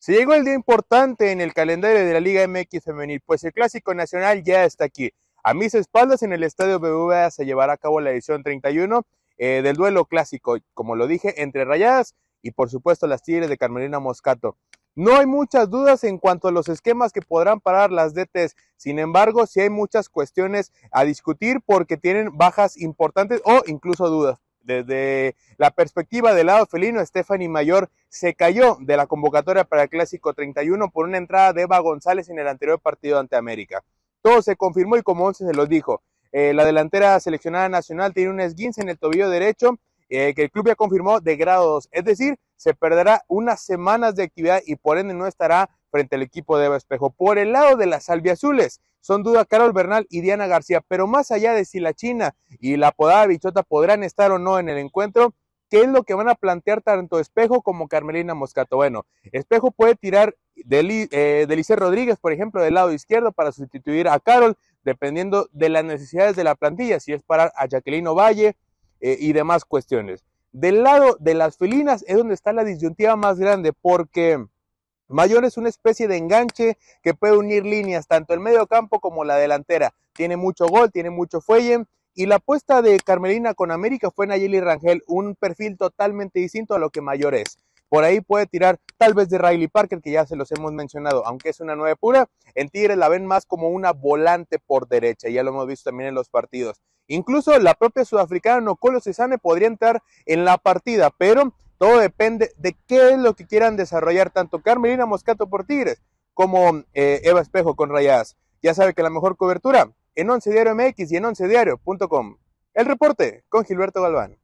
Se llegó el día importante en el calendario de la Liga MX Femenil, pues el Clásico Nacional ya está aquí. A mis espaldas en el Estadio BBVA se llevará a cabo la edición 31 eh, del duelo clásico, como lo dije, entre Rayadas y por supuesto las Tigres de Carmelina Moscato. No hay muchas dudas en cuanto a los esquemas que podrán parar las DTs, sin embargo, sí hay muchas cuestiones a discutir porque tienen bajas importantes o incluso dudas. Desde la perspectiva del lado felino, Stephanie Mayor se cayó de la convocatoria para el Clásico 31 por una entrada de Eva González en el anterior partido ante América. Todo se confirmó y como once se lo dijo. Eh, la delantera seleccionada nacional tiene un esguince en el tobillo derecho eh, que el club ya confirmó de grado 2. Es decir, se perderá unas semanas de actividad y por ende no estará frente al equipo de Espejo. Por el lado de las albiazules, son duda Carol Bernal y Diana García, pero más allá de si la China y la podada Bichota podrán estar o no en el encuentro, ¿qué es lo que van a plantear tanto Espejo como Carmelina Moscato? Bueno, Espejo puede tirar de, eh, Rodríguez, por ejemplo, del lado izquierdo para sustituir a Carol, dependiendo de las necesidades de la plantilla, si es parar a Jacqueline Valle eh, y demás cuestiones. Del lado de las felinas es donde está la disyuntiva más grande porque... Mayor es una especie de enganche que puede unir líneas, tanto el medio campo como la delantera. Tiene mucho gol, tiene mucho fuelle. Y la apuesta de Carmelina con América fue Nayeli Rangel, un perfil totalmente distinto a lo que Mayor es. Por ahí puede tirar tal vez de Riley Parker, que ya se los hemos mencionado, aunque es una nueve pura. En Tigres la ven más como una volante por derecha, ya lo hemos visto también en los partidos. Incluso la propia sudafricana Nocolo Cesane podría entrar en la partida, pero todo depende de qué es lo que quieran desarrollar tanto Carmelina Moscato por Tigres como eh, Eva Espejo con Rayadas. Ya sabe que la mejor cobertura en 11diario MX y en 11diario.com. El reporte con Gilberto Galván.